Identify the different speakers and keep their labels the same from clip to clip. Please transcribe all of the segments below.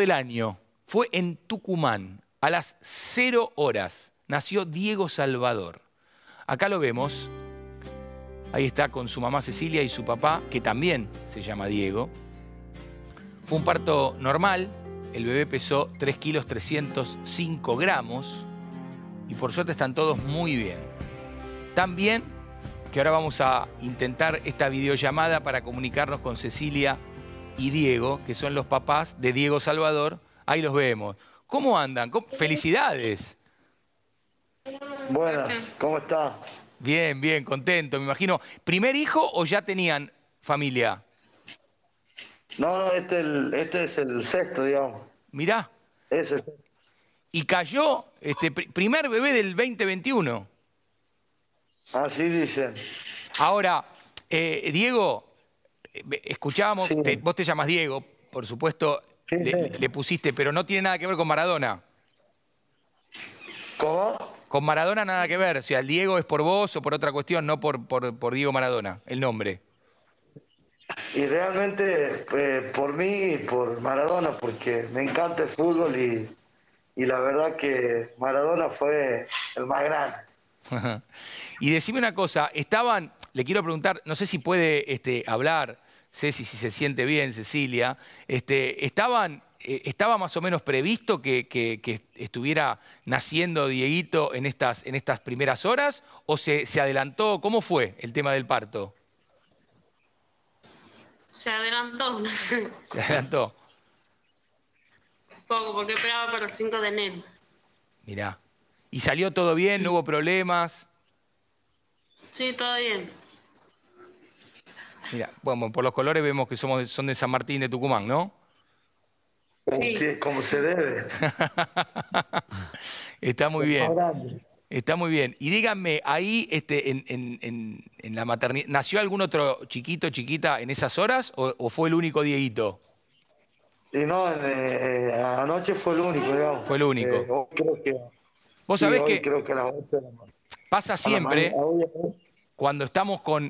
Speaker 1: del año fue en Tucumán, a las 0 horas, nació Diego Salvador. Acá lo vemos, ahí está con su mamá Cecilia y su papá, que también se llama Diego. Fue un parto normal, el bebé pesó 3 kilos 305 gramos y por suerte están todos muy bien. Tan bien que ahora vamos a intentar esta videollamada para comunicarnos con Cecilia y Diego, que son los papás de Diego Salvador. Ahí los vemos. ¿Cómo andan? Felicidades. Buenas, ¿cómo está? Bien, bien, contento, me imagino. ¿Primer hijo o ya tenían familia? No, este, este, es el sexto, digamos. Mirá. Ese. Y cayó este primer bebé del 2021. Así dicen. Ahora, eh, Diego, escuchábamos, vos te llamas Diego, por supuesto, le, pusiste, pero no tiene nada que ver con Maradona. ¿Cómo? Con Maradona nada que ver, o sea, el Diego es por vos o por otra cuestión, no por, por, Diego Maradona, el nombre. Y realmente eh, por mí y por Maradona, porque me encanta el fútbol y, y la verdad que Maradona fue el más grande. y decime una cosa, estaban, le quiero preguntar, no sé si puede este, hablar, sé si se siente bien, Cecilia, este, eh, ¿estaba más o menos previsto que, estuviera naciendo Dieguito en estas, en estas primeras horas o se, adelantó? ¿Cómo fue el tema del parto? Se adelantó. Se adelantó. Un Poco, porque esperaba para el 5 de enero. Mirá. ¿Y salió todo bien? ¿No hubo problemas? Sí, todo bien. Mira, bueno, por los colores vemos que somos, son de San Martín de Tucumán, ¿no? Sí. Como se debe. Está muy bien. Está muy bien. Y díganme, ahí este, en, la maternidad, ¿nació algún otro chiquito, chiquita en esas horas o, fue el único Dieguito? no, eh, anoche fue el único, digamos. Fue el único.
Speaker 2: Vos sabés que, pasa siempre
Speaker 1: cuando estamos con...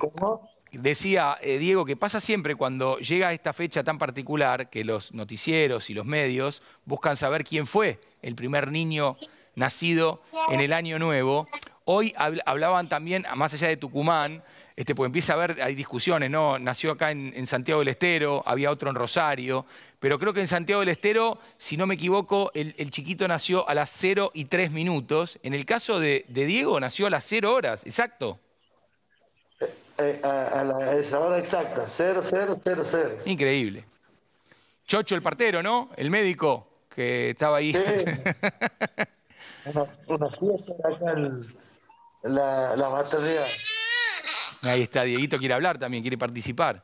Speaker 1: Decía eh, Diego que pasa siempre cuando llega esta fecha tan particular que los noticieros y los medios buscan saber quién fue el primer niño nacido en el año nuevo. Hoy hablaban también, más allá de Tucumán, este, pues empieza a haber, hay discusiones, ¿no? Nació acá en, Santiago del Estero, había otro en Rosario, pero creo que en Santiago del Estero, si no me equivoco, el, chiquito nació a las 0 y 3 minutos. En el caso de, de Diego, nació a las 0 horas, exacto. Eh, a, la, esa hora exacta, 0000. Increíble. Chocho el partero, ¿no? El médico que estaba ahí. una, fiesta acá la, batería. Ahí está, Dieguito quiere hablar también, quiere participar.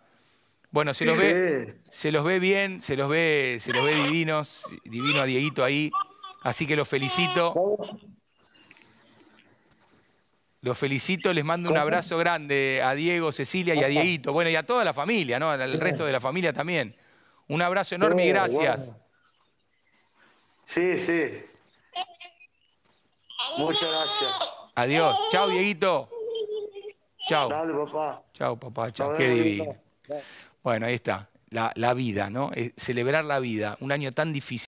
Speaker 1: Bueno, se los ve, se los ve bien, se los ve, se los ve divinos, divino a Dieguito ahí. Así que los felicito. Los felicito, les mando un abrazo grande a Diego, Cecilia y a Dieguito. Bueno, y a toda la familia, ¿no? Al resto de la familia también. Un abrazo enorme y gracias. Sí, sí. Muchas gracias. Adiós. Chao, Dieguito. Chao. papá. Chao, papá. Chao. Qué divino. Bueno, ahí está. La, la vida, ¿no? celebrar la vida. Un año tan difícil.